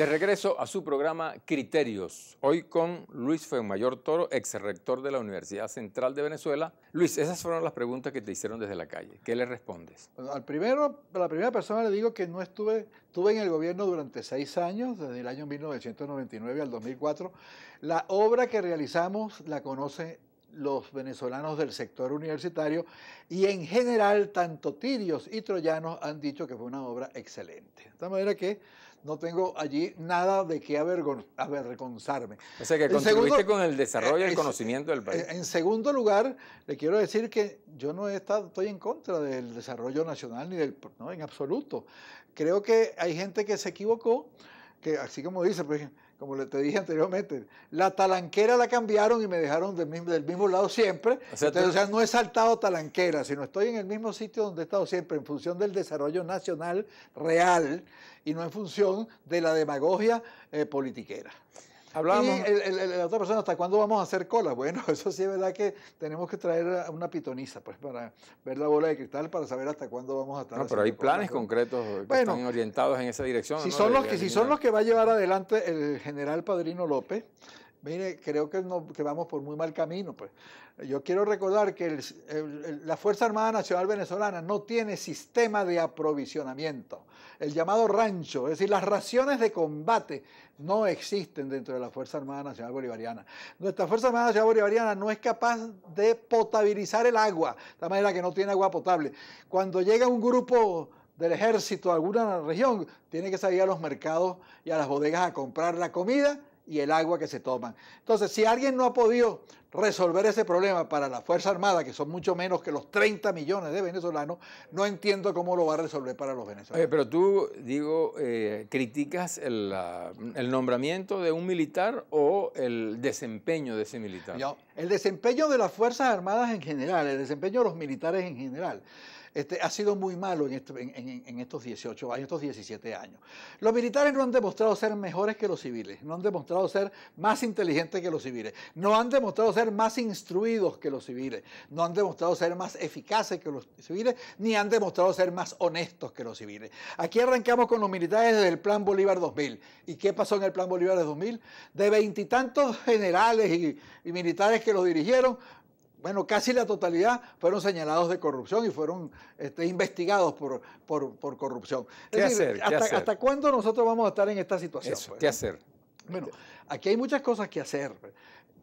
De regreso a su programa Criterios, hoy con Luis Feumayor Toro, ex rector de la Universidad Central de Venezuela. Luis, esas fueron las preguntas que te hicieron desde la calle. ¿Qué le respondes? al primero, a la primera persona le digo que no estuve, estuve en el gobierno durante seis años, desde el año 1999 al 2004. La obra que realizamos la conocen los venezolanos del sector universitario y en general tanto tirios y troyanos han dicho que fue una obra excelente. De manera que no tengo allí nada de qué avergonzarme. O sea, que contribuiste con el desarrollo y el eh, conocimiento del país. Eh, en segundo lugar, le quiero decir que yo no he estado, estoy en contra del desarrollo nacional ni del, no, en absoluto. Creo que hay gente que se equivocó, que así como dice, ejemplo, pues, como te dije anteriormente, la talanquera la cambiaron y me dejaron del mismo, lado siempre. O sea, o sea, no he saltado talanquera, sino estoy en el mismo sitio donde he estado siempre, en función del desarrollo nacional real y no en función de la demagogia eh, politiquera. Hablábamos. Y el, la otra persona, ¿hasta cuándo vamos a hacer cola? Bueno, eso sí es verdad que tenemos que traer una pitoniza, pues, para ver la bola de cristal, para saber hasta cuándo vamos a estar. No, pero hay planes concretos que están orientados en esa dirección. Si, son los que, si son los que va a llevar adelante el general Padrino López, mire, creo que, vamos por muy mal camino. Pues. Yo quiero recordar que la Fuerza Armada Nacional Venezolana no tiene sistema de aprovisionamiento. El llamado rancho, es decir, las raciones de combate no existen dentro de la Fuerza Armada Nacional Bolivariana. Nuestra Fuerza Armada Nacional Bolivariana no es capaz de potabilizar el agua, de manera que no tiene agua potable. Cuando llega un grupo del ejército a alguna región, tiene que salir a los mercados y a las bodegas a comprar la comida y el agua que se toman. Entonces, si alguien no ha podido resolver ese problema para la Fuerza Armada, que son mucho menos que los 30 millones de venezolanos, no entiendo cómo lo va a resolver para los venezolanos. pero tú, digo, eh, criticas el, nombramiento de un militar o el desempeño de ese militar. No, el desempeño de las Fuerzas Armadas en general, el desempeño de los militares en general. Este, ha sido muy malo en, este, estos 18 años, estos 17 años. Los militares no han demostrado ser mejores que los civiles, no han demostrado ser más inteligentes que los civiles, no han demostrado ser más instruidos que los civiles, no han demostrado ser más eficaces que los civiles, ni han demostrado ser más honestos que los civiles. Aquí arrancamos con los militares del Plan Bolívar 2000. ¿Y qué pasó en el Plan Bolívar de 2000? De veintitantos generales y militares que los dirigieron, bueno, casi la totalidad fueron señalados de corrupción y fueron este, investigados por, corrupción. ¿Qué, hacer, hasta, cuándo nosotros vamos a estar en esta situación? Pues, ¿Qué hacer? Bueno, este aquí hay muchas cosas que hacer. Pues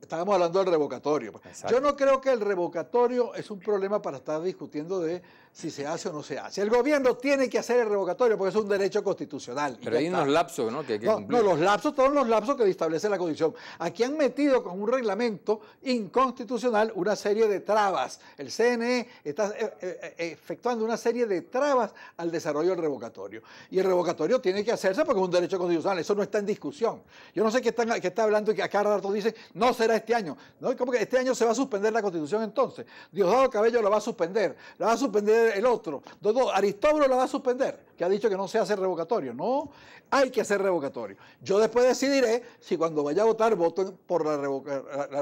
estábamos hablando del revocatorio. Pues. Yo no creo que el revocatorio es un problema para estar discutiendo de si se hace o no se hace. El gobierno tiene que hacer el revocatorio porque es un derecho constitucional. Pero hay unos lapsos, ¿no? Que que no, no, los lapsos, todos los lapsos que establece la Constitución. Aquí han metido con un reglamento inconstitucional una serie de trabas. El CNE está eh, eh, eh, efectuando una serie de trabas al desarrollo del revocatorio. Y el revocatorio tiene que hacerse porque es un derecho constitucional. Eso no está en discusión. Yo no sé qué, están, está hablando y que acá rato dice, no se este año. ¿no? Como que este año se va a suspender la constitución entonces. Diosdado Cabello la va a suspender, la va a suspender el otro. Aristóbulo la va a suspender que ha dicho que no se hace revocatorio. No, hay que hacer revocatorio. Yo después decidiré si cuando vaya a votar voto por la,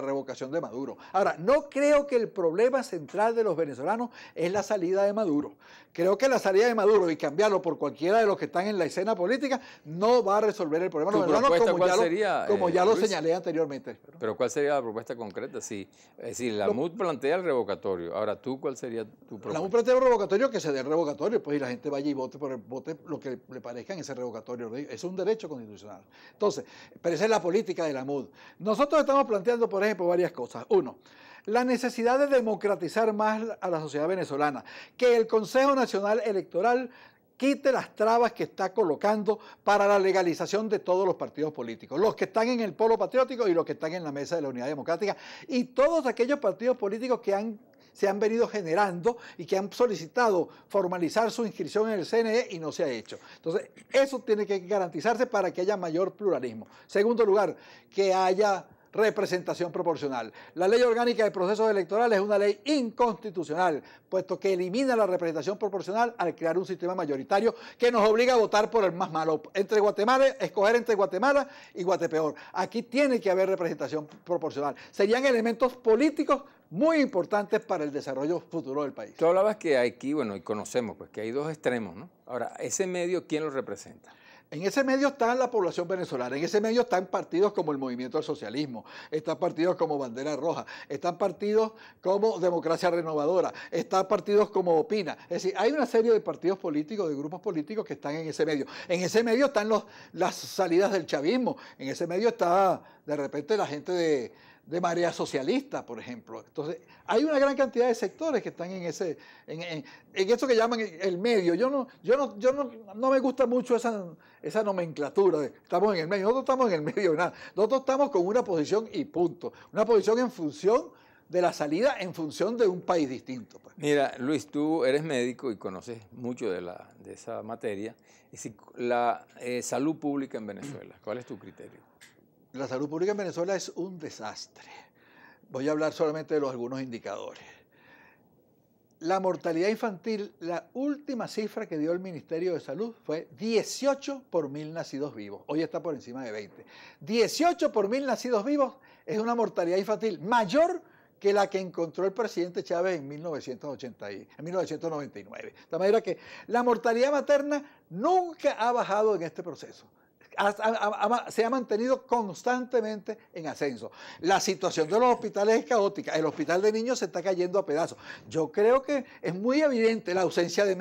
revocación de Maduro. Ahora, no creo que el problema central de los venezolanos es la salida de Maduro. Creo que la salida de Maduro y cambiarlo por cualquiera de los que están en la escena política no va a resolver el problema. Los venezolanos, como, ya, lo, como eh, ya lo señalé anteriormente. Pero, ¿cuál sería la propuesta concreta? Si, es eh, decir, la MUD plantea el revocatorio. Ahora, ¿tú cuál sería tu propuesta? La MUD plantea el revocatorio, que se dé el revocatorio, pues y la gente vaya y vote por el vote lo que le parezca en ese revocatorio. Es un derecho constitucional. Entonces, pero esa es la política de la MUD. Nosotros estamos planteando, por ejemplo, varias cosas. Uno, la necesidad de democratizar más a la sociedad venezolana. Que el Consejo Nacional Electoral quite las trabas que está colocando para la legalización de todos los partidos políticos, los que están en el polo patriótico y los que están en la mesa de la unidad democrática, y todos aquellos partidos políticos que han se han venido generando y que han solicitado formalizar su inscripción en el CNE y no se ha hecho. Entonces, eso tiene que garantizarse para que haya mayor pluralismo. Segundo lugar, que haya representación proporcional. La ley orgánica de procesos electorales es una ley inconstitucional, puesto que elimina la representación proporcional al crear un sistema mayoritario que nos obliga a votar por el más malo. Entre Guatemala, escoger entre Guatemala y Guatepeor. Aquí tiene que haber representación proporcional. Serían elementos políticos muy importantes para el desarrollo futuro del país. Tú hablabas que aquí, bueno, y conocemos, pues que hay dos extremos, ¿no? Ahora, ese medio, ¿quién lo representa? En ese medio está la población venezolana, en ese medio están partidos como el Movimiento del Socialismo, están partidos como Bandera Roja, están partidos como Democracia Renovadora, están partidos como Opina. Es decir, hay una serie de partidos políticos, de grupos políticos que están en ese medio. En ese medio están las salidas del chavismo, en ese medio está de repente la gente de de Marea Socialista, por ejemplo. Entonces, hay una gran cantidad de sectores que están en ese, en, eso que llaman el medio. Yo no, yo no, yo no, me gusta mucho esa, nomenclatura de estamos en el medio. Nosotros estamos en el medio de nada. Nosotros estamos con una posición y punto. Una posición en función de la salida en función de un país distinto. Pues. Mira, Luis, tú eres médico y conoces mucho de, la, de esa materia. la eh, salud pública en Venezuela, ¿cuál es tu criterio? La salud pública en Venezuela es un desastre. Voy a hablar solamente de los algunos indicadores. La mortalidad infantil, la última cifra que dio el Ministerio de Salud fue 18 por mil nacidos vivos. Hoy está por encima de 20. 18 por mil nacidos vivos es una mortalidad infantil mayor que la que encontró el presidente Chávez en, en 1999. De manera que la mortalidad materna nunca ha bajado en este proceso se ha mantenido constantemente en ascenso. La situación de los hospitales es caótica. El hospital de niños se está cayendo a pedazos. Yo creo que es muy evidente la ausencia de,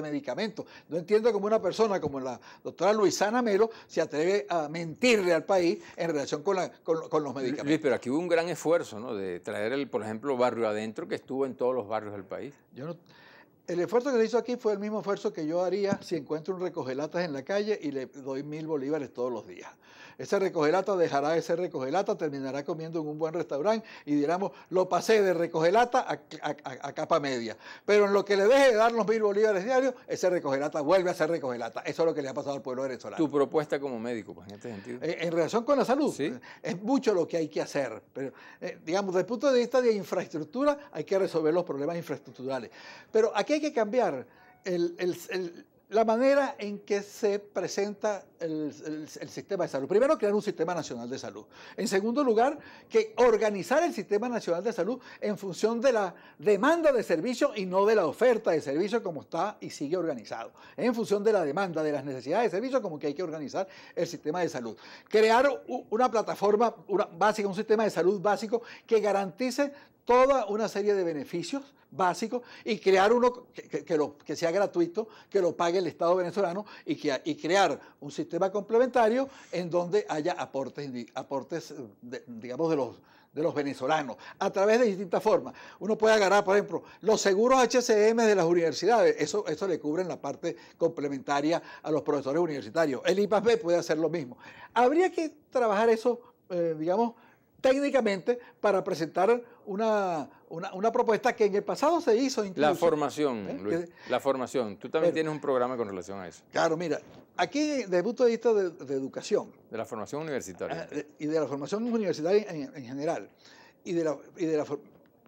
medicamentos. No entiendo cómo una persona como la doctora Luisana Melo se atreve a mentirle al país en relación con, los medicamentos. Luis, pero aquí hubo un gran esfuerzo ¿no? de traer, el, por ejemplo, barrio adentro que estuvo en todos los barrios del país. Yo no, el esfuerzo que se hizo aquí fue el mismo esfuerzo que yo haría si encuentro un recogelatas en la calle y le doy mil bolívares todos los días. Ese recogelata dejará de ser recogelata, terminará comiendo en un buen restaurante y digamos lo pasé de recogelata a, capa media. Pero en lo que le deje de dar los mil bolívares diarios, ese recogelata vuelve a ser recogelata. Eso es lo que le ha pasado al pueblo venezolano. Tu propuesta como médico, pues en este sentido. Eh, en, relación con la salud, eh, es mucho lo que hay que hacer. Pero, eh, digamos, desde el punto de vista de infraestructura, hay que resolver los problemas infraestructurales. Pero aquí hay que cambiar el la manera en que se presenta el, sistema de salud. Primero, crear un sistema nacional de salud. En segundo lugar, que organizar el sistema nacional de salud en función de la demanda de servicios y no de la oferta de servicios como está y sigue organizado. En función de la demanda, de las necesidades de servicios, como que hay que organizar el sistema de salud. Crear una plataforma básica, un sistema de salud básico que garantice toda una serie de beneficios básico y crear uno que, lo, que sea gratuito, que lo pague el Estado venezolano y, que, crear un sistema complementario en donde haya aportes, aportes eh, digamos, de los, de los venezolanos, a través de distintas formas. Uno puede agarrar, por ejemplo, los seguros HCM de las universidades, eso, eso le cubren la parte complementaria a los profesores universitarios. El IPAB puede hacer lo mismo. Habría que trabajar eso, eh, digamos, técnicamente para presentar una, una, propuesta que en el pasado se hizo incluso. La formación, ¿eh? Luis, la formación. Tú también tienes un programa con relación a eso. Claro, mira, aquí desde el punto de vista de, educación. De la formación universitaria. Ah, y de la formación universitaria en, general. Y de, la, y de la,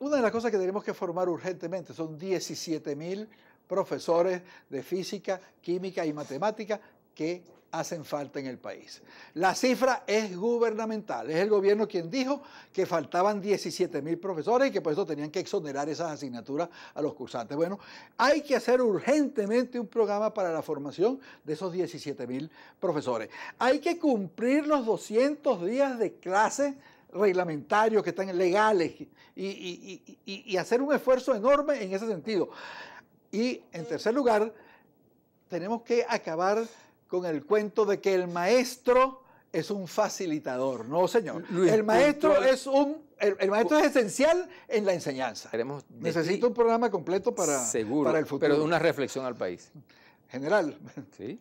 una de las cosas que tenemos que formar urgentemente son 17.000 profesores de física, química y matemática que hacen falta en el país. La cifra es gubernamental, es el gobierno quien dijo que faltaban 17 mil profesores y que por eso tenían que exonerar esas asignaturas a los cursantes. Bueno, hay que hacer urgentemente un programa para la formación de esos 17 mil profesores. Hay que cumplir los 200 días de clase reglamentarios que están legales y, y hacer un esfuerzo enorme en ese sentido. Y en tercer lugar, tenemos que acabar con el cuento de que el maestro es un facilitador. No, señor. el maestro es un maestro es esencial en la enseñanza. Necesito un programa completo para, el futuro. Pero de una reflexión al país. General. Sí.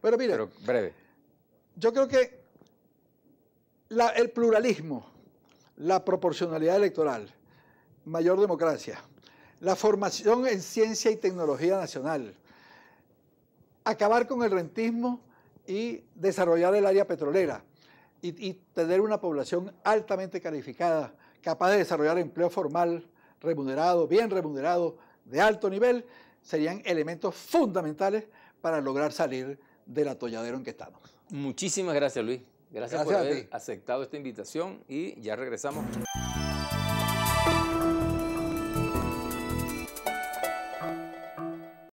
Bueno, mira. Pero breve. Yo creo que el pluralismo, la proporcionalidad electoral, mayor democracia, la formación en ciencia y tecnología nacional, acabar con el rentismo y desarrollar el área petrolera y, tener una población altamente calificada, capaz de desarrollar empleo formal, remunerado, bien remunerado, de alto nivel, serían elementos fundamentales para lograr salir del atolladero en que estamos. Muchísimas gracias, Luis. gracias por haber aceptado esta invitación y ya regresamos.